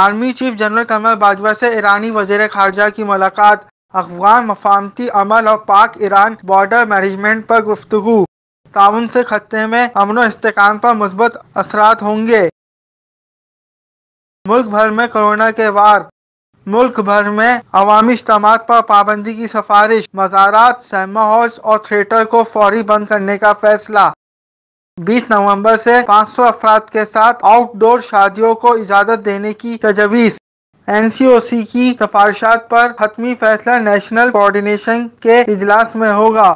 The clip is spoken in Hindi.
army chief general Qamar Bajwa से ईरानी वजीर खारजा की मुलाकात अफगान मफामती अमल और पाक ईरान बॉर्डर मैनेजमेंट पर गुफ्तु ताउन से खत्ते में अमन इसकाम पर मुस्बत असरात होंगे मुल्क भर में कोरोना के वार मुल्क भर में अवामी इज्तम पर पाबंदी की सिफारिश मज़ारात सिनेमा हॉल्स और थिएटर को फौरी बंद करने का फैसला 20 नवंबर से 500 अफराद के साथ आउटडोर शादियों को इजाज़त देने की तजवीज़ एनसीओसी की सिफारिशात पर हतमी फैसला नेशनल कोऑर्डिनेशन के इजलास में होगा